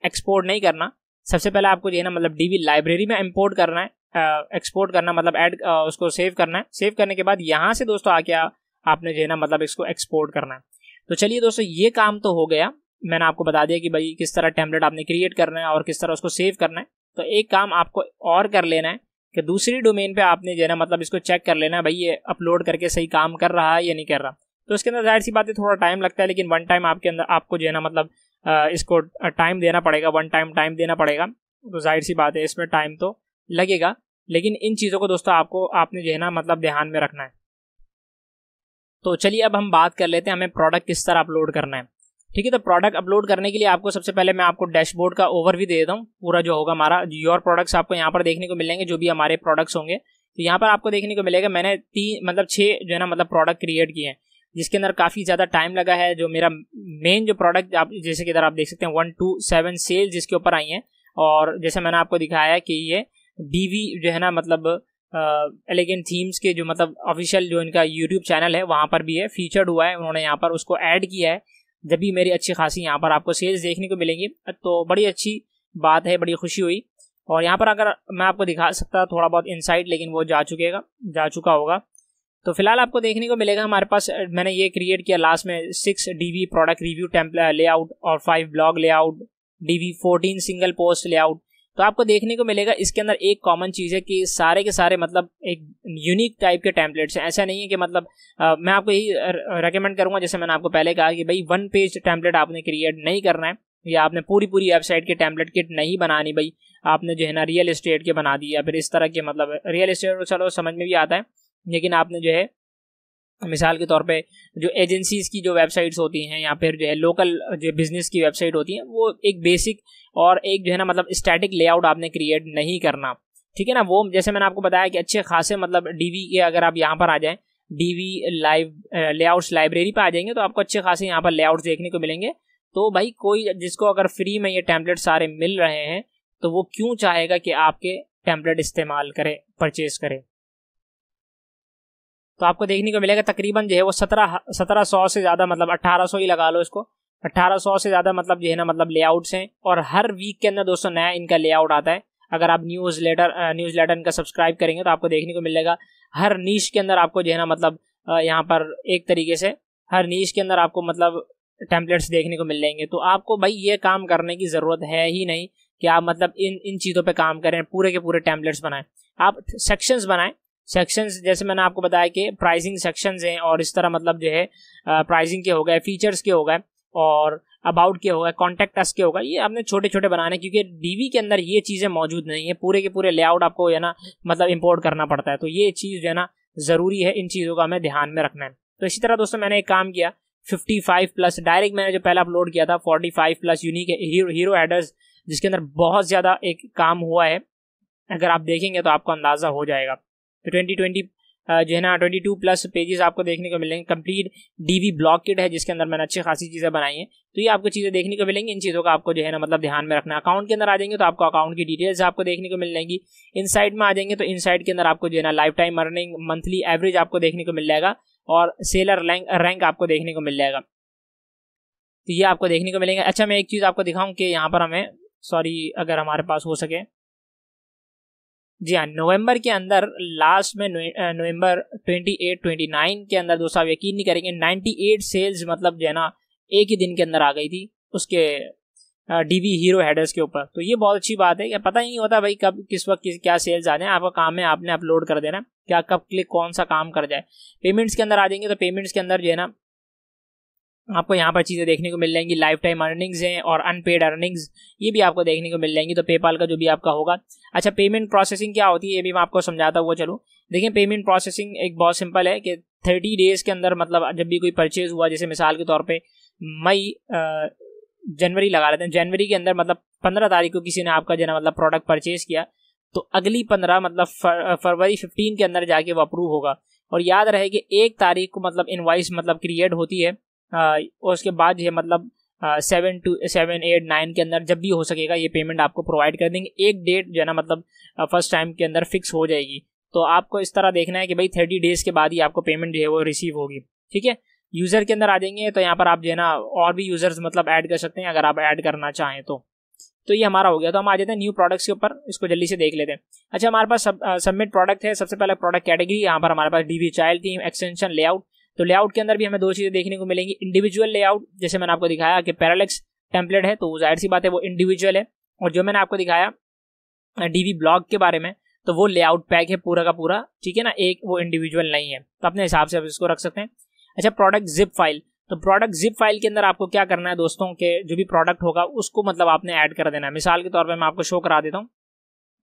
A: एक्सपोर्ट नहीं करना सबसे पहले आपको जो है ना मतलब डीवी लाइब्रेरी में इम्पोर्ट करना है एक्सपोर्ट करना मतलब एड उसको सेव करना है सेव करने के बाद यहाँ से दोस्तों आके आपने जो है ना मतलब इसको एक्सपोर्ट करना है तो चलिए दोस्तों ये काम तो हो गया मैंने आपको बता दिया कि भाई किस तरह टेम्पलेट आपने क्रिएट करना है और किस तरह उसको सेव करना है तो एक काम आपको और कर लेना है कि दूसरी डोमेन पे आपने जो है ना मतलब इसको चेक कर लेना है भाई ये अपलोड करके सही काम कर रहा है या नहीं कर रहा तो उसके अंदर जाहिर सी बात है थोड़ा टाइम लगता है लेकिन वन टाइम आपके अंदर आपको जो है ना मतलब इसको टाइम देना पड़ेगा वन टाइम टाइम देना पड़ेगा तो जाहिर सी बात है इसमें टाइम तो लगेगा लेकिन इन चीज़ों को दोस्तों आपको आपने जो है ना मतलब ध्यान में रखना है तो चलिए अब हम बात कर लेते हैं हमें प्रोडक्ट किस तरह अपलोड करना है ठीक है तो प्रोडक्ट अपलोड करने के लिए आपको सबसे पहले मैं आपको डैशबोर्ड का ओवरव्यू दे देता हूँ पूरा जो होगा हमारा योर प्रोडक्ट्स आपको यहाँ पर देखने को मिलेंगे जो भी हमारे प्रोडक्ट्स होंगे तो यहाँ पर आपको देखने को मिलेगा मैंने तीन मतलब छः जो है ना मतलब प्रोडक्ट क्रिएट किए हैं जिसके अंदर काफ़ी ज़्यादा टाइम लगा है जो मेरा मेन जो प्रोडक्ट आप जैसे कि इधर आप देख सकते हैं वन टू सेवन सेल जिसके ऊपर आई हैं और जैसे मैंने आपको दिखाया कि ये डीवी जो है ना मतलब एलिगेंट थीम्स के जो मतलब ऑफिशियल जो इनका यूट्यूब चैनल है वहाँ पर भी है फीचर्ड हुआ है उन्होंने यहाँ पर उसको ऐड किया है जब भी मेरी अच्छी खासी यहाँ पर आपको सेल्स देखने को मिलेंगी तो बड़ी अच्छी बात है बड़ी खुशी हुई और यहाँ पर अगर मैं आपको दिखा सकता थोड़ा बहुत इनसाइट लेकिन वो जा चुकेगा जा चुका होगा तो फिलहाल आपको देखने को मिलेगा हमारे पास मैंने ये क्रिएट किया लास्ट में six the product review template layout और five blog layout Divi fourteen single post layout तो आपको देखने को मिलेगा इसके अंदर एक कॉमन चीज़ है कि सारे के सारे मतलब एक यूनिक टाइप के टैम्पलेट्स हैं ऐसा नहीं है कि मतलब आ, मैं आपको यही रेकमेंड करूँगा जैसे मैंने आपको पहले कहा कि भाई वन पेज टैम्पलेट आपने क्रिएट नहीं करना है या आपने पूरी पूरी वेबसाइट के टैम्पलेट किट नहीं बनानी भाई आपने जो है ना रियल इस्टेट के बना दी या फिर इस तरह के मतलब रियल इस्टेट चलो समझ में भी आता है लेकिन आपने जो है मिसाल के तौर पे जो एजेंसीज़ की जो वेबसाइट्स होती हैं या फिर जो है लोकल जो बिज़नेस की वेबसाइट होती हैं वो एक बेसिक और एक जो है ना मतलब स्टैटिक लेआउट आपने क्रिएट नहीं करना ठीक है ना वो जैसे मैंने आपको बताया कि अच्छे खासे मतलब वी के अगर आप यहाँ पर आ जाएँ वी लाइव लेआउट्स लाइब्रेरी पर आ जाएंगे तो आपको अच्छे खासे यहाँ पर लेआउट देखने को मिलेंगे तो भाई कोई जिसको अगर फ्री में ये टैंपलेट सारे मिल रहे हैं तो वो क्यों चाहेगा कि आपके टैंपलेट इस्तेमाल करें परचेज करें तो आपको देखने को मिलेगा तकरीबन जो है वो सत्रह सत्रह सौ से ज़्यादा मतलब अट्ठारह सौ ही लगा लो इसको अट्ठारह सौ से ज़्यादा मतलब जो है ना मतलब लेआउट्स हैं और हर वीक के अंदर दोस्तों नया इनका लेआउट आता है अगर आप न्यूज़ लेटर न्यूज़ लेटर इनका सब्सक्राइब करेंगे तो आपको देखने को मिलेगा हर नीच के अंदर आपको जो है ना मतलब यहाँ पर एक तरीके से हर नीच के अंदर आपको मतलब टेम्पलेट्स देखने को मिल जाएंगे तो आपको भाई ये काम करने की ज़रूरत है ही नहीं कि आप मतलब इन इन चीज़ों पर काम करें पूरे के पूरे टेम्पलेट्स बनाए आप सेक्शंस बनाएं सेक्शंस जैसे मैंने आपको बताया कि प्राइसिंग सेक्शंस हैं और इस तरह मतलब जो है प्राइसिंग के हो गए फीचर्स के हो गए और अबाउट के होगा कॉन्टैक्ट अस के होगा ये आपने छोटे छोटे बनाने क्योंकि डीवी के अंदर ये चीज़ें मौजूद नहीं है पूरे के पूरे लेआउट आपको है ना मतलब इम्पोर्ट करना पड़ता है तो ये चीज़ जो है ना ज़रूरी है इन चीज़ों का हमें ध्यान में रखना है तो इसी तरह दोस्तों मैंने एक काम किया 55 प्लस डायरेक्ट मैंने जो पहला अपलोड किया था 45 plus unique hero hero headers जिसके अंदर बहुत ज़्यादा एक काम हुआ है अगर आप देखेंगे तो आपको अंदाज़ा हो जाएगा तो ट्वेंटी ट्वेंटी जो है ना ट्वेंटी टू प्लस पेजेस आपको देखने को मिलेंगे कंप्लीट डीवी ब्लॉक किट है जिसके अंदर मैंने अच्छी खासी चीज़ें बनाई हैं तो ये आपको चीज़ें देखने को मिलेंगी इन चीज़ों का आपको जो है ना मतलब ध्यान में रखना अकाउंट के अंदर आ जाएंगे तो आपको अकाउंट की डिटेल्स आपको देखने को मिल जाएंगी इन में आ जाएंगे तो इन के अंदर आपको जो है ना lifetime earning monthly average आपको देखने को मिल जाएगा और सेलर रैंक रैंक आपको देखने को मिल जाएगा तो ये आपको देखने को मिलेंगे अच्छा मैं एक चीज़ आपको दिखाऊँ कि यहाँ पर हमें सॉरी अगर हमारे पास हो सके जी हाँ नवंबर के अंदर लास्ट में नवंबर 28 29 के अंदर दोस्तों आप यकीन नहीं करेंगे 98 सेल्स मतलब जो है ना एक ही दिन के अंदर आ गई थी उसके डीवी हीरो हेडर्स के ऊपर तो ये बहुत अच्छी बात है पता ही नहीं होता भाई कब किस वक्त किस क्या सेल्स आ जाए आपका काम है आपने अपलोड कर देना क्या कब क्लिक कौन सा काम कर जाए पेमेंट्स के अंदर आ जाएंगे तो पेमेंट्स के अंदर जो है ना आपको यहाँ पर चीज़ें देखने को मिल जाएंगी लाइफ टाइम अर्निंग्स हैं और अनपेड अर्निंग्स ये भी आपको देखने को मिल जाएंगी तो पेपाल का जो भी आपका होगा अच्छा पेमेंट प्रोसेसिंग क्या होती है ये भी मैं आपको समझाता हुआ चलूँ देखिए पेमेंट प्रोसेसिंग एक बहुत सिंपल है कि थर्टी डेज़ के अंदर मतलब जब भी कोई परचेज हुआ जैसे मिसाल के तौर पर मई जनवरी लगा लेते हैं जनवरी के अंदर मतलब पंद्रह तारीख को किसी ने आपका जो मतलब प्रोडक्ट परचेज किया तो अगली पंद्रह मतलब फरवरी फिफ्टीन के अंदर जाके वो अप्रूव होगा और याद रहे कि एक तारीख को मतलब इन्वाइस मतलब क्रिएट होती है और उसके बाद जो है मतलब seven two seven eight nine के अंदर जब भी हो सकेगा ये पेमेंट आपको प्रोवाइड कर देंगे एक डेट जो है ना मतलब फर्स्ट टाइम के अंदर फिक्स हो जाएगी तो आपको इस तरह देखना है कि भाई थर्टी डेज़ के बाद ही आपको पेमेंट जो है वो रिसीव होगी ठीक है यूज़र के अंदर आ जाएंगे तो यहाँ पर आप जो है ना और भी यूज़र्स मतलब ऐड कर सकते हैं अगर आप ऐड करना चाहें तो तो ये हमारा हो गया तो हम आ जाते हैं न्यू प्रोडक्ट्स के ऊपर इसको जल्दी से देख लेते हैं अच्छा हमारे पास सब सबमिट प्रोडक्ट है सबसे पहले प्रोडक्ट कैटेगरी यहाँ पर हमारे पास Divi child theme extension layout तो लेआउट के अंदर भी हमें दो चीज़ें देखने को मिलेंगी इंडिविजुअल लेआउट जैसे मैंने आपको दिखाया कि पैरालेक्स टेम्पलेट है तो जाहिर सी बात है वो इंडिविजुअल है और जो मैंने आपको दिखाया डी ब्लॉग के बारे में तो वो लेआउट पैक है पूरा का पूरा ठीक है ना एक वो इंडिविजुअल नहीं है तो अपने हिसाब से आप इसको रख सकते हैं अच्छा प्रोडक्ट जिप फाइल तो प्रोडक्ट जिप फाइल के अंदर आपको क्या करना है दोस्तों के जो भी प्रोडक्ट होगा उसको मतलब आपने ऐड कर देना है मिसाल के तौर पर मैं आपको शो करा देता हूँ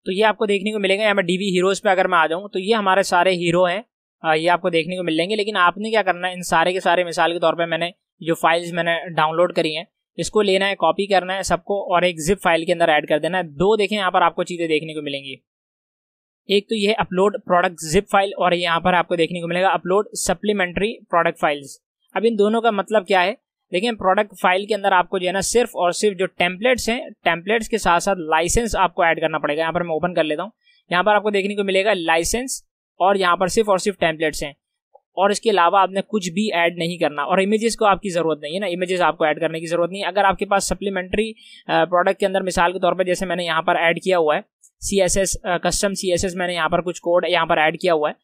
A: तो ये आपको देखने को मिलेगा या मैं डीवी हीरोज़ पे अगर मैं आ जाऊँ तो ये हमारे सारे हीरो हैं हाँ, ये आपको देखने को मिल जाएंगे लेकिन आपने क्या करना है इन सारे के सारे मिसाल के तौर पर मैंने जो फाइल्स मैंने डाउनलोड करी हैं इसको लेना है कॉपी करना है सबको और एक जिप फाइल के अंदर ऐड कर देना है दो देखें यहाँ पर आपको चीज़ें देखने को मिलेंगी एक तो ये अपलोड प्रोडक्ट जिप फाइल और यहाँ पर आपको देखने को मिलेगा अपलोड सप्लीमेंट्री प्रोडक्ट फाइल्स अब इन दोनों का मतलब क्या है देखिए प्रोडक्ट फाइल के अंदर आपको जो है ना सिर्फ और सिर्फ जो टेम्पलेट्स हैं टेम्पलेट्स के साथ साथ लाइसेंस आपको ऐड करना पड़ेगा यहाँ पर मैं ओपन कर लेता हूँ यहाँ पर आपको देखने को मिलेगा लाइसेंस और यहाँ पर सिर्फ और सिर्फ टेम्पलेट्स हैं और इसके अलावा आपने कुछ भी ऐड नहीं करना और इमेजेस को आपकी ज़रूरत नहीं है ना इमेजेस आपको ऐड करने की ज़रूरत नहीं है अगर आपके पास सप्लीमेंट्री प्रोडक्ट के अंदर मिसाल के तौर पर जैसे मैंने यहाँ पर ऐड किया हुआ है C S S custom C S S मैंने यहाँ पर कुछ कोड यहाँ पर ऐड किया हुआ है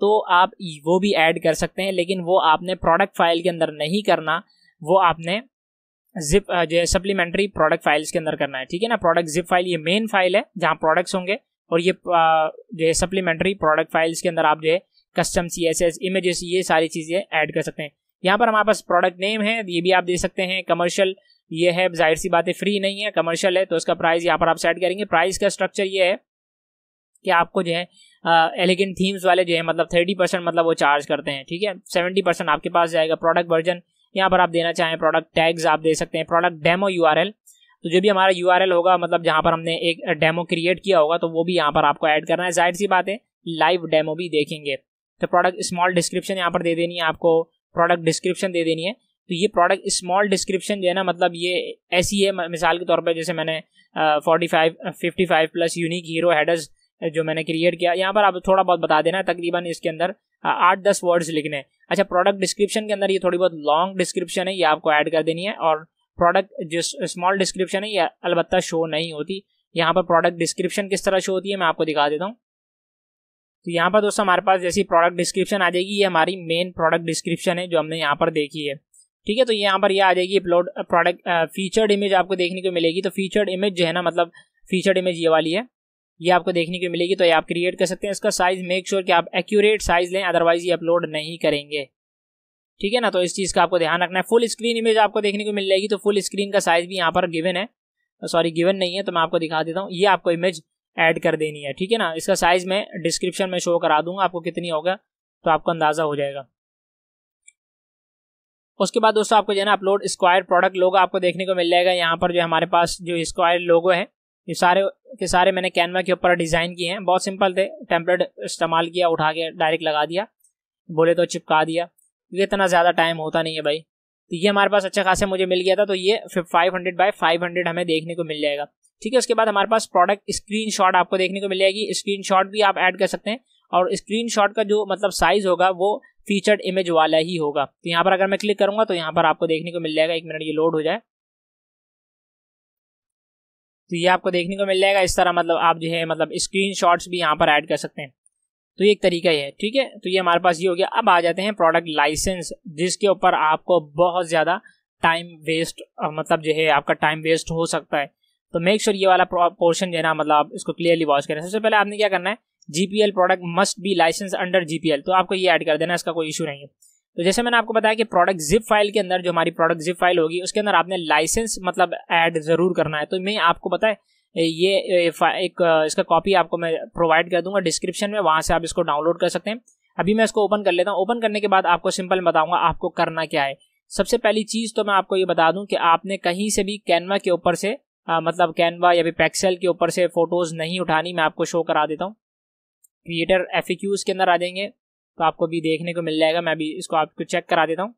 A: तो आप वो भी ऐड कर सकते हैं लेकिन वो आपने प्रोडक्ट फाइल के अंदर नहीं करना वो आपने जिप जो है सप्लीमेंट्री प्रोडक्ट फाइल्स के अंदर करना है ठीक है ना प्रोडक्ट जिप फाइल ये मेन फाइल है जहाँ प्रोडक्ट्स होंगे और ये जो है सप्लीमेंट्री प्रोडक्ट फाइल्स के अंदर आप जो है custom C S S images ये सारी चीज़ें ऐड कर सकते हैं यहाँ पर हमारे पास प्रोडक्ट नेम है ये भी आप दे सकते हैं कमर्शियल ये है जाहिर सी बातें फ्री नहीं है कमर्शियल है तो उसका प्राइस यहाँ पर आप सेट करेंगे प्राइस का स्ट्रक्चर ये है कि आपको जो है एलिगेंट थीम्स वाले जो है मतलब थर्टी परसेंट मतलब वो चार्ज करते हैं ठीक है सेवेंटी परसेंट आपके पास जाएगा प्रोडक्ट वर्जन यहाँ पर आप देना चाहें प्रोडक्ट टैग्स आप दे सकते हैं प्रोडक्ट डेमो यू तो जो भी हमारा यू होगा मतलब जहाँ पर हमने एक डेमो क्रिएट किया होगा तो वो भी यहाँ पर आपको ऐड करना है जाहिर सी बात है लाइव डेमो भी देखेंगे तो प्रोडक्ट स्मॉल डिस्क्रिप्शन यहाँ पर दे देनी है आपको प्रोडक्ट डिस्क्रिप्शन दे देनी है तो ये प्रोडक्ट स्मॉल डिस्क्रिप्शन जो है ना मतलब ये ऐसी है मिसाल के तौर पर जैसे मैंने forty five fifty five plus unique hero headers जो मैंने क्रिएट किया यहाँ पर आप थोड़ा बहुत बता देना तकरीबन इसके अंदर आठ दस वर्ड्स लिखने अच्छा प्रोडक्ट डिस्क्रिप्शन के अंदर ये थोड़ी बहुत लॉन्ग डिस्क्रिप्शन है ये आपको ऐड कर देनी है और प्रोडक्ट जिस स्मॉल डिस्क्रिप्शन है ये अलबत्ता शो नहीं होती यहाँ पर प्रोडक्ट डिस्क्रिप्शन किस तरह शो होती है मैं आपको दिखा देता हूँ तो यहाँ पर दोस्तों हमारे पास जैसी प्रोडक्ट डिस्क्रिप्शन आ जाएगी ये हमारी मेन प्रोडक्ट डिस्क्रिप्शन है जो हमने यहाँ पर देखी है ठीक है तो यहाँ पर ये आ जाएगी अपलोड प्रोडक्ट फीचर्ड इमेज आपको देखने को मिलेगी तो फीचर्ड इमेज जो है ना मतलब फीचर्ड इमेज ये वाली है ये आपको देखने को मिलेगी तो ये आप क्रिएट कर सकते हैं इसका साइज मेक श्योर कि आप एक्यूरेट साइज लें अदरवाइज ये अपलोड नहीं करेंगे ठीक है ना तो इस चीज़ का आपको ध्यान रखना है फुल स्क्रीन इमेज आपको देखने को मिल जाएगी तो फुल स्क्रीन का साइज भी यहाँ पर गिवन है सॉरी गिवन नहीं है तो मैं आपको दिखा देता हूँ ये आपको इमेज ऐड कर देनी है ठीक है ना इसका साइज़ मैं डिस्क्रिप्शन में शो करा दूंगा आपको कितनी होगा तो आपको अंदाज़ा हो जाएगा उसके बाद दोस्तों आपको जो है ना अपलोड स्क्वायर प्रोडक्ट लोगो आपको देखने को मिल जाएगा यहाँ पर जो हमारे पास जो स्क्वायर लोगो है ये सारे के सारे मैंने कैनवा के ऊपर डिज़ाइन किए हैं बहुत सिंपल थे टेम्पलेट इस्तेमाल किया उठा के डायरेक्ट लगा दिया बोले तो चिपका दिया क्योंकि इतना ज़्यादा टाइम होता नहीं है भाई तो ये हमारे पास अच्छा खासा मुझे मिल गया था तो ये five hundred by five hundred हमें देखने को मिल जाएगा ठीक है उसके बाद हमारे पास प्रोडक्ट स्क्रीन आपको देखने को मिल जाएगी स्क्रीन भी आप ऐड कर सकते हैं और स्क्रीन का जो मतलब साइज़ होगा वो फीचर्ड इमेज वाला ही होगा तो यहाँ पर अगर मैं क्लिक करूँगा तो यहाँ पर आपको देखने को मिल जाएगा एक मिनट ये लोड हो जाए तो ये आपको देखने को मिल जाएगा इस तरह मतलब आप जो है मतलब स्क्रीन भी यहाँ पर ऐड कर सकते हैं तो ये एक तरीका ही है ठीक है तो ये हमारे पास ये हो गया अब आ जाते हैं प्रोडक्ट लाइसेंस जिसके ऊपर आपको बहुत ज़्यादा टाइम वेस्ट मतलब जो है आपका टाइम वेस्ट हो सकता है तो मेक श्योर sure ये वाला पोर्शन जो है ना मतलब आप इसको क्लियरली वॉच करें सबसे पहले आपने क्या करना है GPL product must be license under GPL तो आपको ये ऐड कर देना इसका कोई इशू नहीं है तो जैसे मैंने आपको बताया कि प्रोडक्ट जिप फाइल के अंदर जो हमारी प्रोडक्ट जिप फाइल होगी उसके अंदर आपने लाइसेंस मतलब ऐड ज़रूर करना है तो मैं आपको बताया ये एक इसका कॉपी आपको मैं प्रोवाइड कर दूंगा डिस्क्रिप्शन में वहाँ से आप इसको डाउनलोड कर सकते हैं अभी मैं इसको ओपन कर लेता हूँ ओपन करने के बाद आपको सिंपल बताऊंगा आपको करना क्या है सबसे पहली चीज़ तो मैं आपको ये बता दूं कि आपने कहीं से भी कैनवा के ऊपर से आ, मतलब कैनवा या फिर पैक्सल के ऊपर से फोटोज़ नहीं उठानी मैं आपको शो करा देता हूँ क्रिएटर एफ के अंदर आ जाएंगे तो आपको भी देखने को मिल जाएगा मैं अभी इसको आपको चेक करा देता हूँ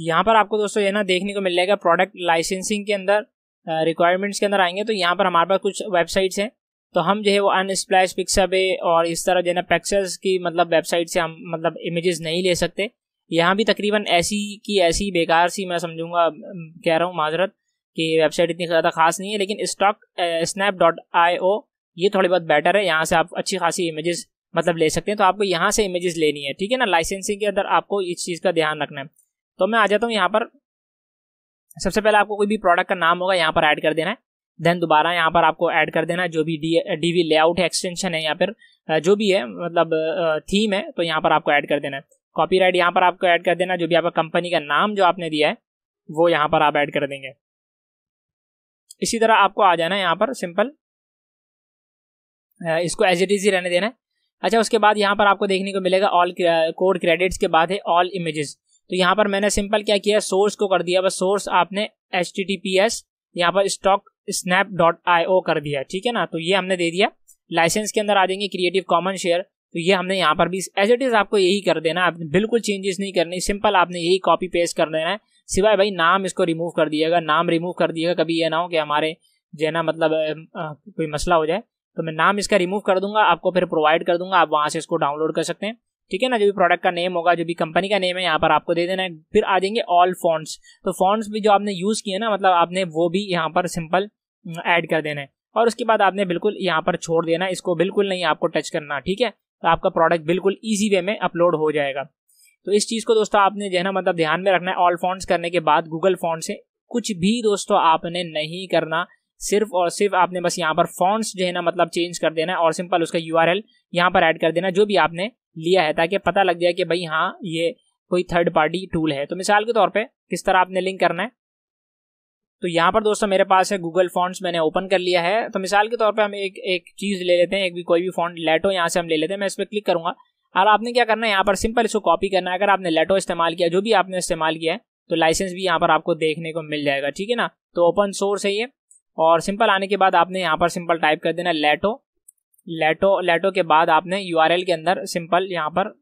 A: यहाँ पर आपको दोस्तों ये ना देखने को मिल जाएगा प्रोडक्ट लाइसेंसिंग के अंदर रिक्वायरमेंट्स के अंदर आएंगे तो यहाँ पर हमारे पास कुछ वेबसाइट्स हैं तो हम जो है वो अनस्प्लैश पिक्साबे और इस तरह जो है ना पेक्सल्स की मतलब वेबसाइट से हम मतलब इमेजेस नहीं ले सकते यहाँ भी तकरीबन ऐसी की ऐसी बेकार सी मैं समझूंगा कह रहा हूँ माजरत कि वेबसाइट इतनी ज़्यादा खास नहीं है लेकिन stock snap dot I O ये थोड़ी बहुत बेटर है यहाँ से आप अच्छी खासी इमेजेस मतलब ले सकते हैं तो आपको यहाँ से इमेजेस लेनी है ठीक है ना लाइसेंसिंग के अंदर आपको इस चीज़ का ध्यान रखना है तो मैं आ जाता हूँ यहाँ पर सबसे पहले आपको कोई भी प्रोडक्ट का नाम होगा यहाँ पर ऐड कर देना है देन दोबारा यहाँ पर आपको ऐड कर देना है जो भी डी डी वी लेआउट है एक्सटेंशन है या फिर जो भी है मतलब थीम है तो यहाँ पर आपको ऐड कर देना है कॉपी राइट यहाँ पर आपको ऐड कर देना जो भी आपका कंपनी का नाम जो आपने दिया है वो यहाँ पर आप ऐड कर देंगे इसी तरह आपको आ जाना है यहाँ पर सिंपल इसको एज इट इज ही रहने देना है अच्छा उसके बाद यहाँ पर आपको देखने को मिलेगा ऑल कोड क्रेडिट्स के बाद है ऑल इमेजेस तो यहाँ पर मैंने सिंपल क्या किया सोर्स को कर दिया बस सोर्स आपने H T T P S यहाँ पर stock snap dot I O कर दिया ठीक है ना तो ये हमने दे दिया लाइसेंस के अंदर आ जाएंगे क्रिएटिव कॉमन शेयर तो ये हमने यहाँ पर भी एज इट इज़ आपको यही कर देना आपने बिल्कुल चेंजेस नहीं करनी सिंपल आपने यही कॉपी पेस्ट कर देना है सिवाय भाई नाम इसको रिमूव कर दिएगा नाम रिमूव कर दिएगा कभी ये ना हो कि हमारे जो है ना मतलब कोई मसला हो जाए तो मैं नाम इसका रिमूव कर दूंगा आपको फिर प्रोवाइड कर दूंगा आप वहां से इसको डाउनलोड कर सकते हैं ठीक है ना जो भी प्रोडक्ट का नेम होगा जो भी कंपनी का नेम है यहाँ पर आपको दे देना है फिर आ जाएंगे ऑल फॉन्ट्स तो फॉन्ट्स भी जो आपने यूज़ किए ना मतलब आपने वो भी यहाँ पर सिंपल ऐड mm, कर देना है और उसके बाद आपने बिल्कुल यहाँ पर छोड़ देना इसको बिल्कुल नहीं आपको टच करना ठीक है तो आपका प्रोडक्ट बिल्कुल ईजी वे में अपलोड हो जाएगा तो इस चीज़ को दोस्तों आपने जो है ना मतलब ध्यान में रखना है ऑल फॉन्ट्स करने के बाद गूगल फॉन्ट से कुछ भी दोस्तों आपने नहीं करना सिर्फ और सिर्फ आपने बस यहाँ पर फॉन्ट्स जो है ना मतलब चेंज कर देना है और सिंपल उसका यू आर यहाँ पर ऐड कर देना जो भी आपने लिया है ताकि पता लग जाए कि भाई हाँ ये कोई थर्ड पार्टी टूल है तो मिसाल के तौर पर किस तरह आपने लिंक करना है तो यहाँ पर दोस्तों मेरे पास है गूगल फॉन्ट्स मैंने ओपन कर लिया है तो मिसाल के तौर पे हम एक एक चीज़ ले लेते हैं एक भी कोई भी फॉन्ट लेटो यहाँ से हम ले लेते हैं मैं इस पर क्लिक करूंगा और आपने क्या करना है यहाँ पर सिंपल इसको कॉपी करना है अगर आपने लेटो इस्तेमाल किया जो भी आपने इस्तेमाल किया है तो लाइसेंस भी यहाँ पर आपको देखने को मिल जाएगा ठीक है ना तो ओपन सोर्स है ये और सिंपल आने के बाद आपने यहाँ पर सिंपल टाइप कर देना लेटो लेटो लेटो के बाद आपने यू के अंदर सिंपल यहाँ पर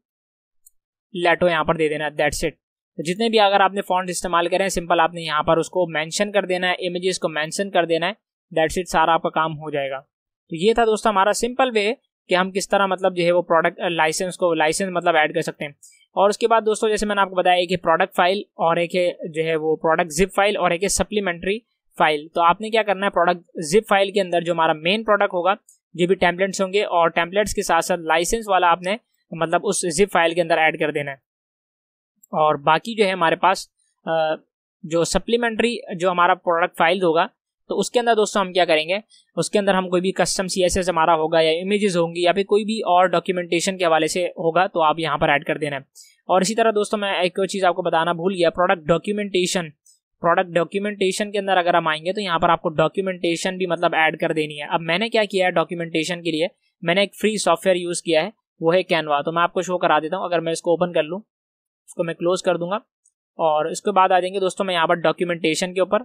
A: लेटो यहाँ पर दे देना दैट्स इट जितने भी अगर आपने फॉन्ट इस्तेमाल करें सिंपल आपने यहाँ पर उसको मेंशन कर देना है इमेजेस को मेंशन कर देना है दैट्स इट सारा आपका काम हो जाएगा तो ये था दोस्तों हमारा सिंपल वे कि हम किस तरह मतलब जो है वो प्रोडक्ट लाइसेंस को लाइसेंस मतलब ऐड कर सकते हैं और उसके बाद दोस्तों जैसे मैंने आपको बताया एक है प्रोडक्ट फाइल और एक है जो है वो प्रोडक्ट जिप फाइल और एक है सप्लीमेंट्री फाइल तो आपने क्या करना है प्रोडक्ट जिप फाइल के अंदर जो हमारा मेन प्रोडक्ट होगा जो भी टेम्पलेट्स होंगे और टेम्पलेट्स के साथ साथ लाइसेंस वाला आपने मतलब उस जिप फाइल के अंदर ऐड कर देना है और बाकी जो है हमारे पास जो सप्लीमेंट्री जो हमारा प्रोडक्ट फाइल होगा तो उसके अंदर दोस्तों हम क्या करेंगे उसके अंदर हम कोई भी कस्टम सी एस एस हमारा होगा या इमेजेस होंगी या फिर कोई भी और डॉक्यूमेंटेशन के हवाले से होगा तो आप यहाँ पर ऐड कर देना है और इसी तरह दोस्तों मैं एक चीज़ आपको बताना भूल गया प्रोडक्ट डॉक्यूमेंटेशन प्रोडक्ट डॉक्यूमेंटेशन के अंदर अगर हम आएंगे तो यहाँ पर आपको डॉक्यूमेंटेशन भी मतलब ऐड कर देनी है अब मैंने क्या किया है डॉक्यूमेंटेशन के लिए मैंने एक फ्री सॉफ्टवेयर यूज़ किया है वो है कैनवा तो मैं आपको शो करा देता हूँ अगर मैं इसको ओपन कर लूँ इसको मैं क्लोज कर दूंगा और इसके बाद आ जाएंगे दोस्तों मैं यहाँ पर डॉक्यूमेंटेशन के ऊपर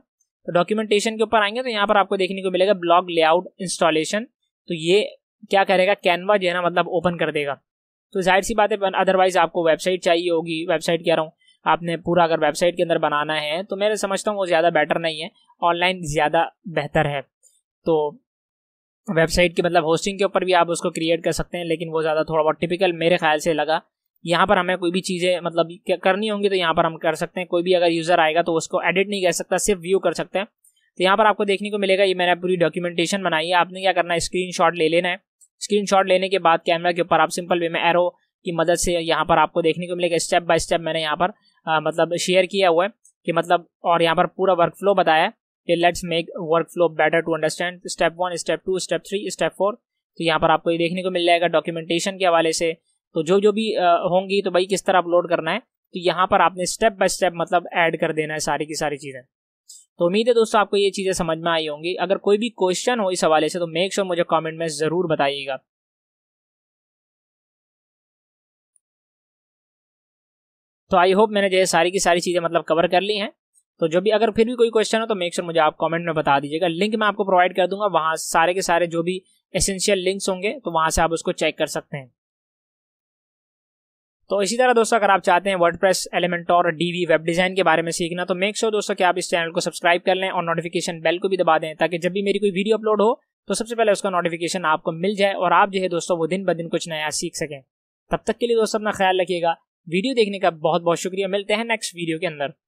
A: तो डॉक्यूमेंटेशन के ऊपर आएंगे तो यहाँ पर आपको देखने को मिलेगा ब्लॉग लेआउट इंस्टॉलेशन तो ये क्या करेगा कैनवा जो है ना मतलब ओपन कर देगा तो जाहिर सी बात है अदरवाइज आपको वेबसाइट चाहिए होगी वेबसाइट कह रहा हूँ आपने पूरा अगर वेबसाइट के अंदर बनाना है तो मेरे समझता हूँ वो ज़्यादा बेटर नहीं है ऑनलाइन ज़्यादा बेहतर है तो वेबसाइट के मतलब होस्टिंग के ऊपर भी आप उसको क्रिएट कर सकते हैं लेकिन वो ज़्यादा थोड़ा बहुत टिपिकल मेरे ख्याल से लगा यहाँ पर हमें कोई भी चीज़ें मतलब करनी होंगी तो यहाँ पर हम कर सकते हैं कोई भी अगर यूज़र आएगा तो उसको एडिट नहीं कर सकता सिर्फ व्यू कर सकते हैं तो यहाँ पर आपको देखने को मिलेगा ये मैंने पूरी डॉक्यूमेंटेशन बनाई है आपने क्या करना है स्क्रीन ले लेना है स्क्रीन लेने के बाद कैमरा के ऊपर आप सिंपल वे में एरो की मदद से यहाँ पर आपको देखने को मिलेगा स्टेप बाय स्टेप मैंने यहाँ पर आ, मतलब शेयर किया हुआ है कि मतलब और यहाँ पर पूरा वर्क फ्लो बताया है कि let's make work flow better to understand step one step two step three step four तो यहाँ पर आपको ये देखने को मिल जाएगा डॉक्यूमेंटेशन के हवाले से तो जो जो भी होंगी तो भाई किस तरह अपलोड करना है तो यहाँ पर आपने स्टेप बाय स्टेप मतलब ऐड कर देना है सारी की सारी चीज़ें तो उम्मीद है दोस्तों आपको ये चीज़ें समझ में आई होंगी अगर कोई भी क्वेश्चन हो इस हवाले से तो मेक श्योर sure मुझे कमेंट में ज़रूर बताइएगा तो आई होप मैंने जो है सारी की सारी चीज़ें मतलब कवर कर ली हैं तो जो भी अगर फिर भी कोई क्वेश्चन हो तो मेक श्योर sure मुझे आप कमेंट में बता दीजिएगा लिंक मैं आपको प्रोवाइड कर दूंगा वहाँ सारे के सारे जो भी एसेंशियल लिंक्स होंगे तो वहाँ से आप उसको चेक कर सकते हैं तो इसी तरह दोस्तों अगर आप चाहते हैं वर्ड प्रेस एलिमेंट और डीवी वेब डिज़ाइन के बारे में सीखना तो मेक श्योर sure दोस्तों कि आप इस चैनल को सब्सक्राइब कर लें और नोटिफिकेशन बेल को भी दबा दें ताकि जब भी मेरी कोई वीडियो अपलोड हो तो सबसे पहले उसका नोटिफिकेशन आपको मिल जाए और आप जो है दोस्तों वो दिन ब दिन कुछ नया सीख सकें तब तक के लिए दोस्तों अपना ख्याल रखिएगा वीडियो देखने का बहुत बहुत शुक्रिया मिलते हैं नेक्स्ट वीडियो के अंदर